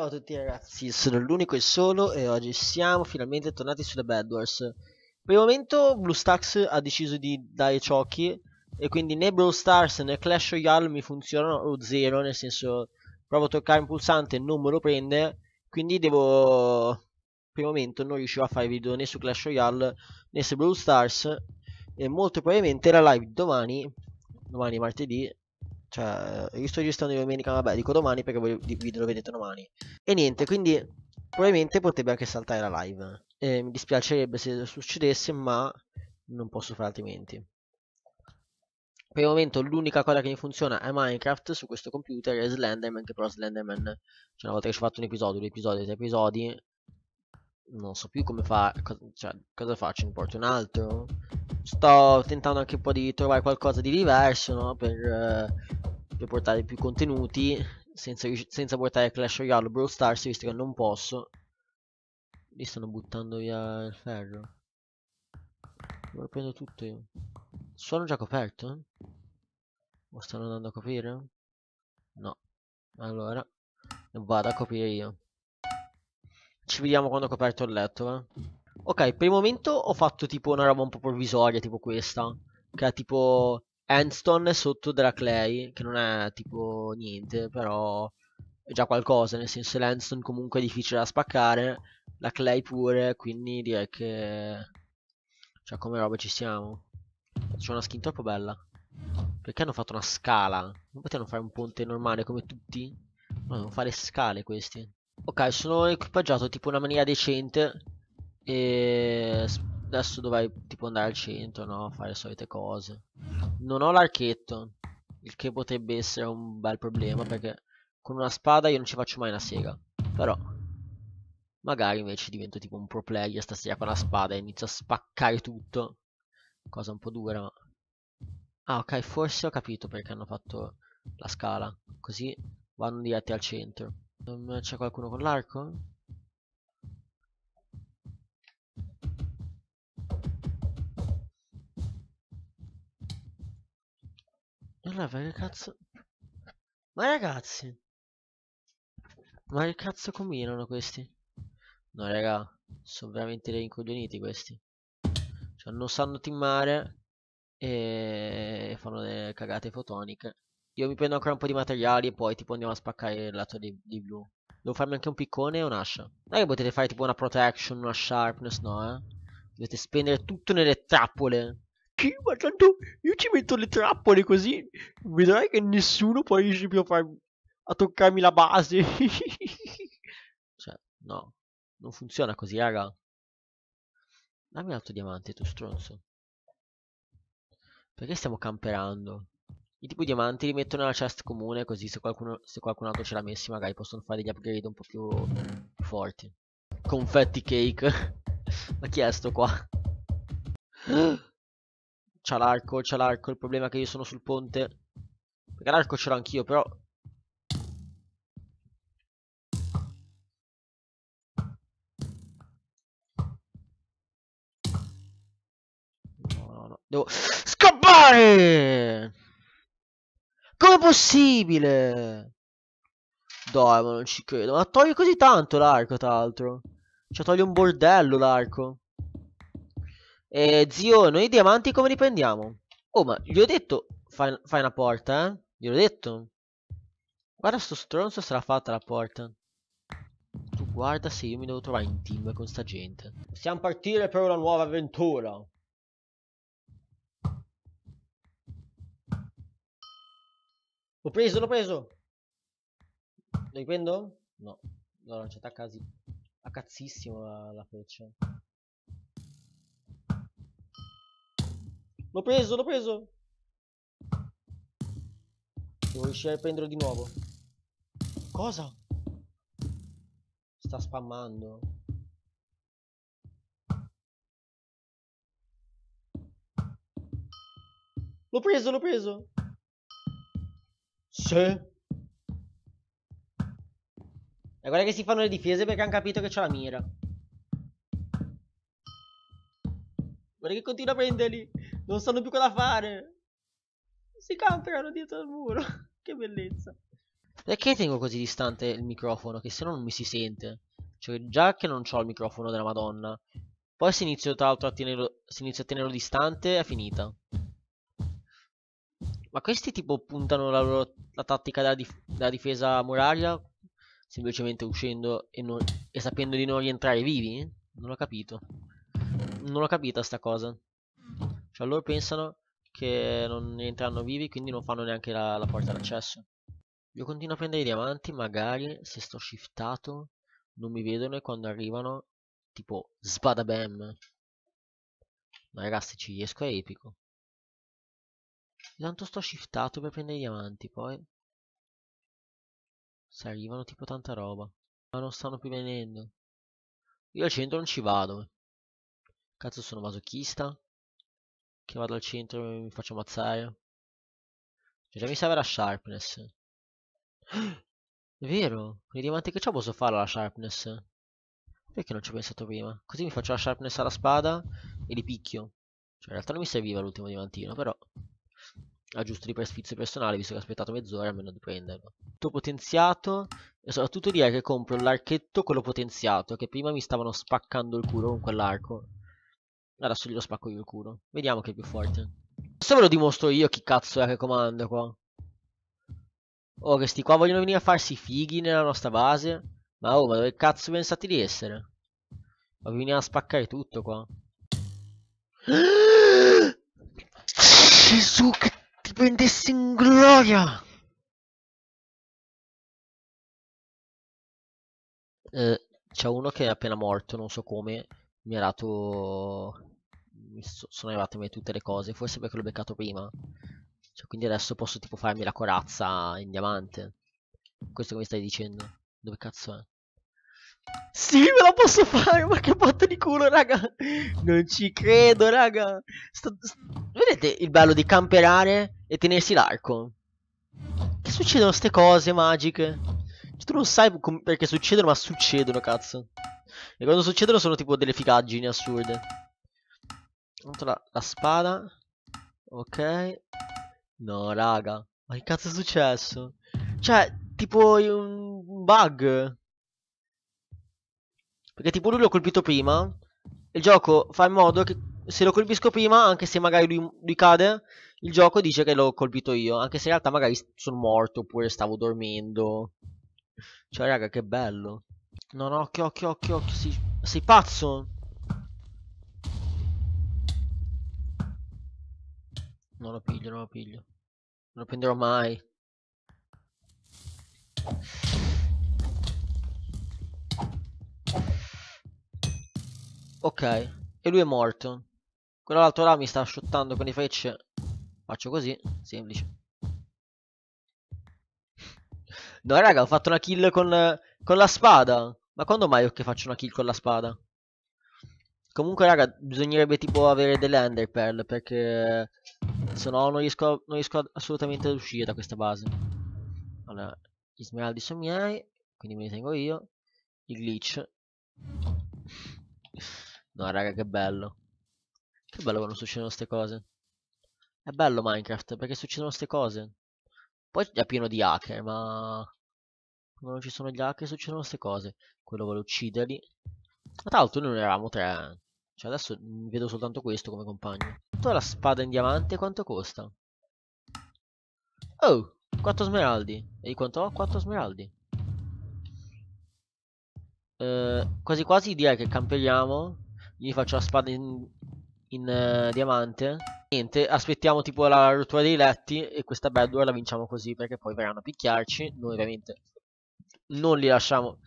Ciao a tutti ragazzi, sono l'unico e solo e oggi siamo finalmente tornati sulle Bad Wars. Per il momento Blue Stacks ha deciso di dare ciocchi e quindi né Brawl Stars né Clash Royale mi funzionano o zero, nel senso provo a toccare un pulsante e non me lo prende, quindi devo... per il momento non riuscirò a fare video né su Clash Royale né su Brawl Stars e molto probabilmente la live domani, domani martedì, cioè, eh, io sto registrando di domenica, vabbè, dico domani perché voi video lo vedete domani. E niente, quindi probabilmente potrebbe anche saltare la live. Eh, mi dispiacerebbe se succedesse, ma non posso fare altrimenti. Per il momento l'unica cosa che mi funziona è Minecraft su questo computer e Slenderman, che però Slenderman, cioè una volta che ci ho fatto un episodio, due episodi, tre episodi, non so più come fare, co cioè cosa faccio, ne porto un altro? Sto tentando anche un po' di trovare qualcosa di diverso, no? Per... Eh, per portare più contenuti senza, senza portare Clash Royale o Brawl Stars visto che non posso li stanno buttando via il ferro lo prendo tutto io sono già coperto? o stanno andando a coprire? no allora vado a coprire io ci vediamo quando ho coperto il letto eh? ok per il momento ho fatto tipo una roba un po' provvisoria tipo questa che è tipo Anston sotto Draclay, che non è tipo niente, però è già qualcosa, nel senso l'Anston comunque è difficile da spaccare, la Clay pure, quindi direi che... Cioè come roba ci siamo. C'è una skin troppo bella. Perché hanno fatto una scala? Non potevano fare un ponte normale come tutti? No, devono fare scale questi. Ok, sono equipaggiato tipo in una maniera decente. E adesso dovrai tipo andare al centro, no? Fare le solite cose. Non ho l'archetto, il che potrebbe essere un bel problema perché con una spada io non ci faccio mai una sega. Però magari invece divento tipo un pro player stasera con la spada e inizio a spaccare tutto. Cosa un po' dura, ma... Ah ok, forse ho capito perché hanno fatto la scala. Così vanno diretti al centro. C'è qualcuno con l'arco? Allora, che cazzo... Ma ragazzi! Ma che cazzo combinano questi? No, raga, sono veramente dei incoglioniti questi. Cioè, non sanno timmare e fanno delle cagate fotoniche. Io mi prendo ancora un po' di materiali e poi tipo andiamo a spaccare il lato di, di blu. Devo farmi anche un piccone e un'ascia. Non è che potete fare tipo una protection, una sharpness, no, eh? Dovete spendere tutto nelle trappole. Sì, ma tanto io ci metto le trappole così vedrai che nessuno poi riesce più a, farmi a toccarmi la base. cioè, no, non funziona così, raga. Dammi un altro diamante, tu stronzo. Perché stiamo camperando? I tipo diamanti li metto nella chest comune così se qualcuno, se qualcun altro ce l'ha messi magari possono fare degli upgrade un po' più forti. Confetti cake. Ma chi è sto qua? C'ha l'arco, c'ha l'arco. Il problema è che io sono sul ponte. Perché l'arco ce l'ho anch'io, però... No, no, no. Devo... Scappare! Come possibile? Dai, ma non ci credo. Ma toglie così tanto l'arco, tra l'altro. Cioè, toglie un bordello l'arco. Eh, zio, noi diamanti come li prendiamo? Oh, ma gli ho detto, fai, fai una porta, eh? ho detto. Guarda sto stronzo sarà fatta la porta. Tu guarda se io mi devo trovare in team con sta gente. Possiamo partire per una nuova avventura. L'ho preso, l'ho preso. Lo riprendo? No. No, non c'è ci casi. a cazzissimo la, la freccia. L'ho preso, l'ho preso. Devo riuscire a prenderlo di nuovo. Cosa? Sta spammando. L'ho preso, l'ho preso. Sì. E guarda che si fanno le difese perché hanno capito che c'è la mira. Guarda che continua a prenderli. Non sanno più cosa fare. Si cantano dietro al muro. che bellezza. Perché tengo così distante il microfono? Che se no non mi si sente. Cioè, già che non ho il microfono della Madonna. Poi se inizio tra l'altro a tenerlo, se inizio a tenerlo distante è finita. Ma questi tipo puntano la, loro, la tattica della, dif della difesa muraria semplicemente uscendo e, non, e sapendo di non rientrare vivi? Non ho capito. Non ho capita sta cosa. Cioè loro pensano che non entrano vivi quindi non fanno neanche la, la porta d'accesso. Io continuo a prendere i diamanti, magari se sto shiftato non mi vedono e quando arrivano tipo sbadabam. Ma ragazzi ci riesco, è epico. Intanto sto shiftato per prendere i diamanti, poi... Se arrivano tipo tanta roba. Ma non stanno più venendo. Io al centro non ci vado. Cazzo sono masochista. Che vado al centro e mi faccio ammazzare. Cioè, mi serve la sharpness. È vero, con i diamanti che c'ho posso fare la sharpness. Perché non ci ho pensato prima? Così mi faccio la sharpness alla spada e li picchio. Cioè, in realtà non mi serviva l'ultimo diamantino, però... Aggiusto di presfizio personale, visto che ho aspettato mezz'ora almeno di prenderlo. Tutto potenziato, e soprattutto direi che compro l'archetto quello potenziato, che prima mi stavano spaccando il culo con quell'arco. Adesso glielo spacco io il culo. Vediamo chi è più forte. Adesso ve lo dimostro io chi cazzo è che comanda qua. Oh, questi qua vogliono venire a farsi fighi nella nostra base. Ma oh, ma dove cazzo pensate di essere? Ma venire a spaccare tutto qua. Gesù che ti prendessi in gloria! Eh, c'è uno che è appena morto, non so come. Mi ha dato mi so sono arrivate in me tutte le cose, forse perché l'ho beccato prima. Cioè, quindi adesso posso tipo farmi la corazza in diamante. Questo che mi stai dicendo? Dove cazzo è? Sì, me la posso fare, ma che botta di culo, raga. Non ci credo, raga. Sto, sto... Vedete il bello di camperare e tenersi l'arco? Che succedono queste cose magiche? Cioè, tu non sai perché succedono, ma succedono, cazzo. E quando succedono sono tipo delle figaggini assurde. La, la spada. Ok. No, raga. Ma che cazzo è successo? Cioè, tipo un bug. Perché tipo lui l'ho colpito prima. Il gioco fa in modo che se lo colpisco prima, anche se magari lui, lui cade, il gioco dice che l'ho colpito io. Anche se in realtà magari sono morto oppure stavo dormendo. Cioè, raga, che bello. No, no, occhio, occhio, occhio, occhio. Sei, sei pazzo. Non lo piglio, non lo piglio. Non lo prenderò mai. Ok, e lui è morto. Quell'altro là mi sta shottando con le frecce. Faccio così, semplice. No raga, ho fatto una kill con, con la spada. Ma quando mai ho che faccio una kill con la spada? Comunque raga, bisognerebbe tipo avere delle enderpearl perché se no, non riesco, non riesco assolutamente ad uscire da questa base. Allora, gli smeraldi sono miei, quindi me li tengo io. Il glitch. No, raga, che bello. Che bello quando succedono queste cose. È bello Minecraft, perché succedono queste cose. Poi è pieno di hacker, ma... Quando non ci sono gli hacker succedono queste cose. Quello vuole ucciderli. Ma tra l'altro noi eravamo tre eh. Cioè adesso mm, vedo soltanto questo come compagno. Tutta la spada in diamante quanto costa? Oh, 4 smeraldi. E quanto ho? 4 smeraldi. Eh, quasi quasi direi che camperiamo. Gli faccio la spada in, in uh, diamante. Niente, aspettiamo tipo la rottura dei letti e questa backdoor la vinciamo così perché poi verranno a picchiarci. Noi ovviamente non li lasciamo,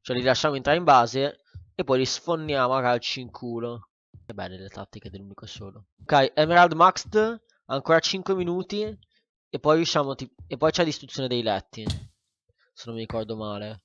cioè li lasciamo entrare in base e poi li sfonniamo a calci in culo. Che belle le tattiche dell'unico solo. Ok, Emerald Maxed. Ancora 5 minuti. E poi riusciamo. E poi c'è la distruzione dei letti. Se non mi ricordo male.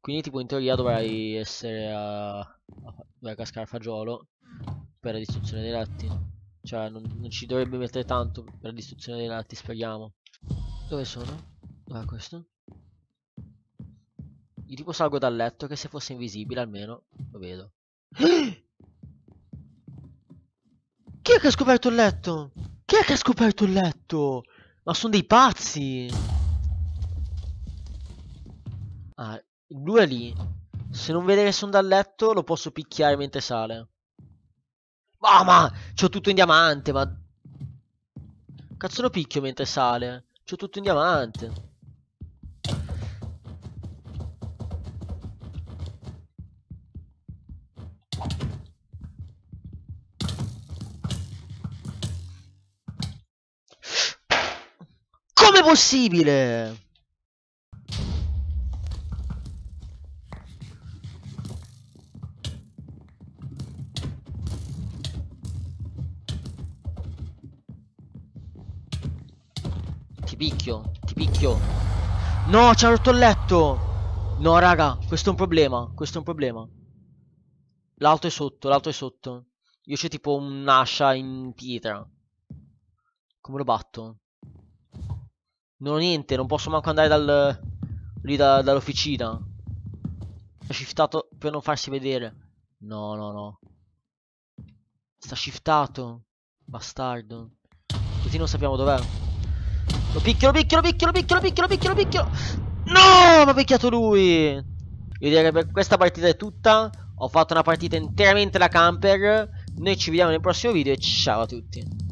Quindi, tipo, in teoria dovrei essere a. dovrei cascare a fagiolo. Per la distruzione dei letti. Cioè, non, non ci dovrebbe mettere tanto per la distruzione dei letti, speriamo. Dove sono? Dov'è questo? Io tipo salgo dal letto che se fosse invisibile almeno lo vedo. Chi è che ha scoperto il letto? Chi è che ha scoperto il letto? Ma sono dei pazzi! Ah, il blu è lì. Se non vede che sono dal letto lo posso picchiare mentre sale. Ah, ma c'ho tutto in diamante, ma... Cazzo lo picchio mentre sale. C'ho tutto in diamante. possibile? Ti picchio, ti picchio. No, ci ha rotto il letto. No, raga, questo è un problema, questo è un problema. L'alto è sotto, l'alto è sotto. Io c'è tipo un'ascia in pietra. Come lo batto? Non ho niente, non posso manco andare dal, lì da, dall'officina. Ha shiftato per non farsi vedere. No, no, no. Sta shiftato. Bastardo. Così non sappiamo dov'è. Lo picchio, lo picchio, lo picchio, lo picchio, lo picchio, lo picchio, lo picchio. No, mi ha picchiato lui. Io direi che per questa partita è tutta. Ho fatto una partita interamente da camper. Noi ci vediamo nel prossimo video e ciao a tutti.